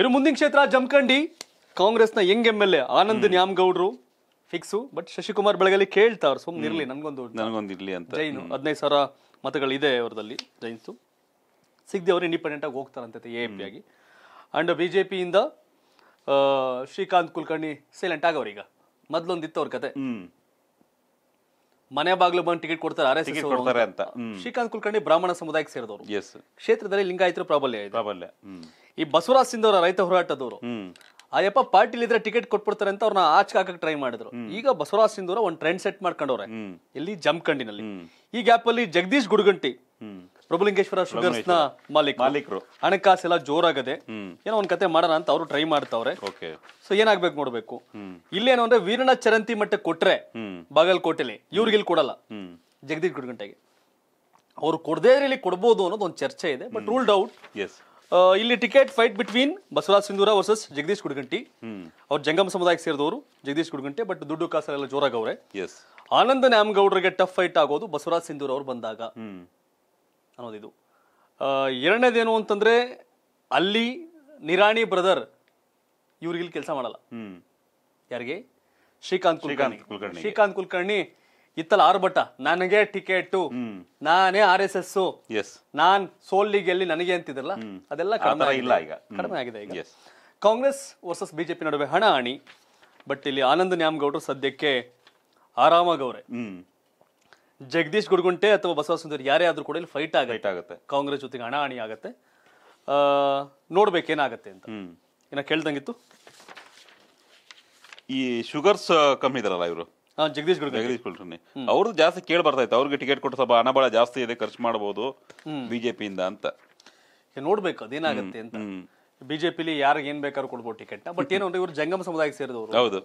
ಇನ್ನು ಮುಂದಿನ ಕ್ಷೇತ್ರ ಜಮಖಂಡಿ ಕಾಂಗ್ರೆಸ್ನ young M L A Anand ನ್ಯಾಮಗೌಡ್ರು ಫಿಕ್ಸು ಬಟ್ ಶಶಿಕುಮಾರ್ ಬೆಳಗಲಿ ಕೇಳ್ತಾರ ಸುಮ್ಮನೆ ಇರಲಿ ನನಗೊಂದು ನನಗೊಂದು ಅಂತ ಜೈನು ಹದಿನೈದು ಸಾವಿರ ಮತಗಳಿದೆ ಅವರದಲ್ಲಿ ಜೈನ್ಸು ಸಿಗ್ದಿ ಅವರು ಇಂಡಿಪೆಂಡೆಂಟ್ ಆಗಿ ಹೋಗ್ತಾರಂತೆ ಎ ಎಂ ಪಿ ಆಗಿ and B J Shrikant Kulkarni silent ಈಗ ಮೊದ್ಲೊಂದಿತ್ತು ಅವ್ರ ಕತೆ ಮನೆ ಬಾಗ್ಲು ಬಂದು ಟಿಕೆಟ್ ಕೊಡ್ತಾರೆ ಆರ್ ಎಸ್ ಶ್ರೀಕಾಂತ್ ಕುಲಕರ್ಣಿ ಬ್ರಾಹ್ಮಣ ಸಮುದಾಯಕ್ಕೆ ಸೇರಿದವರು ಕ್ಷೇತ್ರದಲ್ಲಿ ಲಿಂಗಾಯತರ ಪ್ರಾಬಲ್ಯ ಪ್ರಾಬಲ್ಯ ಈ ಬಸವರಾಜ್ ಸಿಂಧವ್ರ ರೈತ ಹೋರಾಟದವರು ಅಯ್ಯಪ್ಪ ಪಾರ್ಟಿಲಿ ಇದ್ರೆ ಟಿಕೆಟ್ ಕೊಟ್ಬಿಡ್ತಾರೆ ಅಂತ ಅವ್ರನ್ನ ಆಚೆ ಹಾಕಕ್ ಟ್ರೈ ಮಾಡಿದ್ರು ಈಗ ಬಸವರಾಜ್ ಸಿಂಧೂರ ಒಂದ್ ಟ್ರೆಂಡ್ ಸೆಟ್ ಮಾಡ್ಕೊಂಡವ್ರೆ ಇಲ್ಲಿ ಜಮ್ಖಂಡಿನಲ್ಲಿ ಈ ಗ್ಯಾಪ್ ಅಲ್ಲಿ ಜಗದೀಶ್ ಗುಡ್ಗಂಟಿ ಪ್ರಭುಲಿಂಗೇಶ್ವರ ಶುಗರ್ಸ್ ನ ಮಾಲೀಕ್ ಮಾಲೀಕರು ಹಣಕಾಸು ಎಲ್ಲ ಜೋರಾಗದೆ ಏನೋ ಒಂದ್ ಕತೆ ಮಾಡೋಣ ಅಂತ ಅವರು ಟ್ರೈ ಮಾಡ್ತಾವ್ರೆ ಸೊ ಏನಾಗ್ಬೇಕು ನೋಡ್ಬೇಕು ಇಲ್ಲೇನೋ ಅಂದ್ರೆ ವೀರಣ ಚರಂತಿ ಮಟ್ಟ ಕೊಟ್ರೆ ಕೋಟೆಲಿ ಇವ್ರಿಗೆ ಇಲ್ಲಿ ಕೊಡಲ್ಲ ಜಗದೀಶ್ ಗುಡ್ಗಂಟೆಗೆ ಅವ್ರು ಕೊಡದೇ ಇಲ್ಲಿ ಕೊಡ್ಬೋದು ಅನ್ನೋದು ಒಂದು ಚರ್ಚೆ ಇದೆ ಬಟ್ ರೂಲ್ಡ್ ಔಟ್ ಎಸ್ ಇಲ್ಲಿ ticket fight between Basavaraj Sindhura versus Jagadish Kudagunti ಅವ್ರು ಜಂಗಮ ಸಮುದಾಯಕ್ಕೆ ಸೇರಿದವರು ಜಗದೀಶ್ ಕುಡಗಂಟಿ ಬಟ್ ದುಡ್ಡು ಕಾಸರೆಲ್ಲ ಜೋರಾಗವ್ರೆ ಎಸ್ ಆನಂದ ನ್ಯಾಮಗೌಡರಿಗೆ ಟಫ್ ಫೈಟ್ ಆಗೋದು ಬಸವರಾಜ್ ಸಿಂಧೂರ್ ಅವ್ರು ಬಂದಾಗ ಅನ್ನೋದಿದು ಎರಡನೇದೇನು ಅಂತಂದ್ರೆ ಅಲ್ಲಿ ನಿರಾಣಿ ಬ್ರದರ್ ಇವ್ರಿಗೆ ಇಲ್ಲಿ ಕೆಲಸ ಮಾಡಲ್ಲ ಯಾರಿಗೆ ಶ್ರೀಕಾಂತ್ ಕುಲಕರ್ಣಿ ಶ್ರೀಕಾಂತ್ ಕುಲಕರ್ಣಿ ಇತ್ತಲ್ಲ ಆರು ಬಟ್ಟ ನನಗೆ ಟಿಕೆಟ್ ನಾನೇ ಆರ್ ಎಸ್ ಎಸ್ ನಾನ್ ಸೋಲ್ಲಿಗೆಲ್ಲಿ ನನಗೆ ಅಂತಿದ್ರಲ್ಲ ಅದೆಲ್ಲ ಕಡಿಮೆ ಇಲ್ಲ ಈಗ ಕಡಿಮೆ ಆಗಿದೆ ಈಗ ಕಾಂಗ್ರೆಸ್ ವರ್ಸಸ್ ಬಿಜೆಪಿ ನಡುವೆ ಹಣ ಹಣಿ ಬಟ್ ಇಲ್ಲಿ ಆನಂದ್ ನ್ಯಾಮಗೌಡರು ಸದ್ಯಕ್ಕೆ ಆರಾಮಾಗವ್ರೆ ಜಗದೀಶ್ ಗುಡ್ಗುಂಟೆ ಅಥವಾ ಬಸವ ಸುಂದರ್ ಯಾರೇ ಆದ್ರೂ ಕೂಡ ಇಲ್ಲಿ ಫೈಟ್ ಆಗುತ್ತೆ ಕಾಂಗ್ರೆಸ್ ಜೊತೆಗೆ ಹಣಿ ಆಗತ್ತೆ ನೋಡ್ಬೇಕೇನಾಗತ್ತೆ ಅಂತ ಏನ ಕೇಳ್ದಂಗಿತ್ತು ಈ ಶುಗರ್ಸ್ ಕಮ್ಮಿ ಇದ್ರಲ್ಲ ಇವರು ಜಗದೀಶ್ ಗುಡ್ ಜಗದೀಶ್ ಕುಲಕರ್ಣಿ ಅವ್ರದ್ದು ಜಾಸ್ತಿ ಕೇಳಿ ಬರ್ತಾ ಇತ್ತು ಅವ್ರಿಗೆ ಟಿಕೆಟ್ ಕೊಟ್ಟು ಸ್ವಲ್ಪ ಹಣ ಬಹಳ ಜಾಸ್ತಿ ಇದೆ ಖರ್ಚು ಮಾಡಬಹುದು ಬಿಜೆಪಿಯಿಂದ ಅಂತ ನೋಡ್ಬೇಕು ಅದೇನಾಗುತ್ತೆ ಅಂತ ಬಿಜೆಪಿಲಿ ಯಾರಿಗೆ ಏನ್ ಬೇಕಾದ್ರೂ ಕೊಡ್ಬೋದು ಟಿಕೆಟ್ ಬಟ್ ಏನು ಅಂದ್ರೆ ಇವರು ಜಂಗಮ ಸಮುದಾಯಕ್ಕೆ ಸೇರಿದವರು ಹೌದು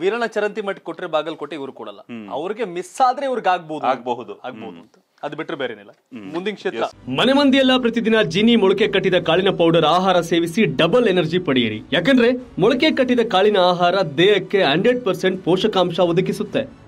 ವೀರಣ ಚರಂತಿ ಕೊಟ್ಟರೆ ಕೊಟ್ರೆ ಕೊಟ್ಟೆ ಇವ್ರು ಕೊಡಲ್ಲ ಅವ್ರಿಗೆ ಮಿಸ್ ಆದ್ರೆ ಇವ್ರಿಗೆ ಆಗ್ಬಹುದು ಆಗ್ಬಹುದು ಆಗ್ಬಹುದು ಅಂತ ಅದು ಬಿಟ್ಟರೆ ಬೇರೆನಿಲ್ಲ ಮುಂದಿನ ಕ್ಷೇತ್ರ ಮನೆ ಮಂದಿಯೆಲ್ಲ ಪ್ರತಿದಿನ ಜಿನಿ ಮೊಳಕೆ ಕಟ್ಟಿದ ಕಾಳಿನ ಪೌಡರ್ ಆಹಾರ ಸೇವಿಸಿ ಡಬಲ್ ಎನರ್ಜಿ ಪಡೆಯಿರಿ ಯಾಕಂದ್ರೆ ಮೊಳಕೆ ಕಟ್ಟಿದ ಕಾಳಿನ ಆಹಾರ ದೇಹಕ್ಕೆ ಹಂಡ್ರೆಡ್ ಪರ್ಸೆಂಟ್ ಪೋಷಕಾಂಶ ಒದಗಿಸುತ್ತೆ